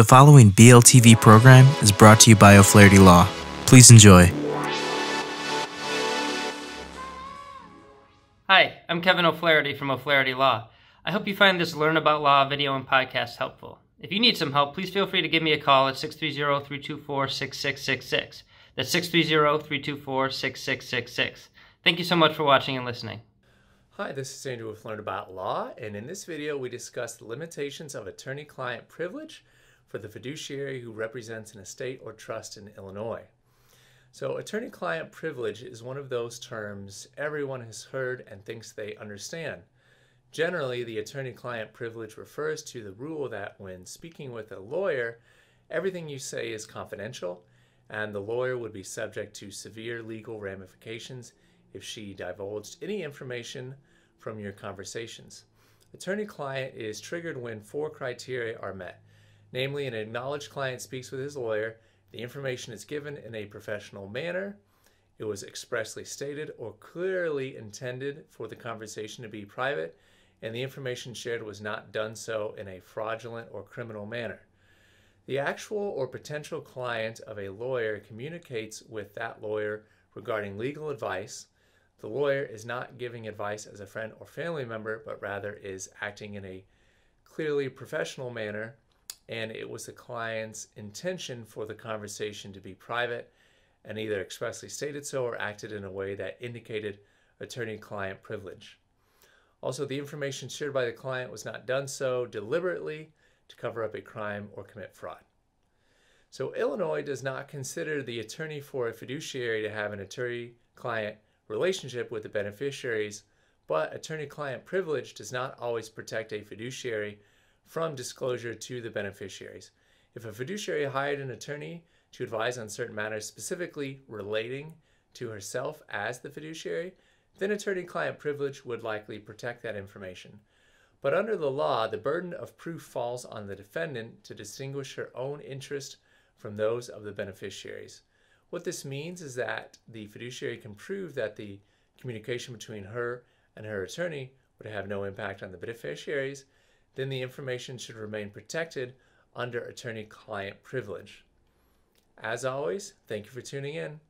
The following BLTV program is brought to you by O'Flaherty Law. Please enjoy. Hi, I'm Kevin O'Flaherty from O'Flaherty Law. I hope you find this Learn About Law video and podcast helpful. If you need some help, please feel free to give me a call at 630 324 6666. That's 630 324 6666. Thank you so much for watching and listening. Hi, this is Andrew with Learn About Law, and in this video, we discuss the limitations of attorney client privilege for the fiduciary who represents an estate or trust in Illinois. So, attorney client privilege is one of those terms everyone has heard and thinks they understand. Generally, the attorney client privilege refers to the rule that when speaking with a lawyer, everything you say is confidential, and the lawyer would be subject to severe legal ramifications if she divulged any information from your conversations. Attorney client is triggered when four criteria are met Namely, an acknowledged client speaks with his lawyer, the information is given in a professional manner, it was expressly stated or clearly intended for the conversation to be private, and the information shared was not done so in a fraudulent or criminal manner. The actual or potential client of a lawyer communicates with that lawyer regarding legal advice. The lawyer is not giving advice as a friend or family member, but rather is acting in a clearly professional manner and it was the client's intention for the conversation to be private and either expressly stated so or acted in a way that indicated attorney client privilege. Also, the information shared by the client was not done so deliberately to cover up a crime or commit fraud. So, Illinois does not consider the attorney for a fiduciary to have an attorney client relationship with the beneficiaries, but attorney client privilege does not always protect a fiduciary from disclosure to the beneficiaries. If a fiduciary hired an attorney to advise on certain matters specifically relating to herself as the fiduciary, then attorney client privilege would likely protect that information. But under the law, the burden of proof falls on the defendant to distinguish her own interest from those of the beneficiaries. What this means is that the fiduciary can prove that the communication between her and her attorney would have no impact on the beneficiaries, then the information should remain protected under attorney client privilege. As always, thank you for tuning in.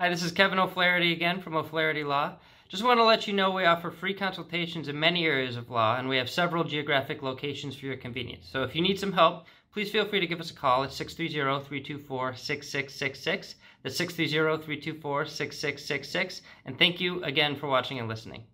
Hi, this is Kevin O'Flaherty again from O'Flaherty Law. Just want to let you know we offer free consultations in many areas of law, and we have several geographic locations for your convenience. So if you need some help, please feel free to give us a call at 630-324-6666. That's 630-324-6666. And thank you again for watching and listening.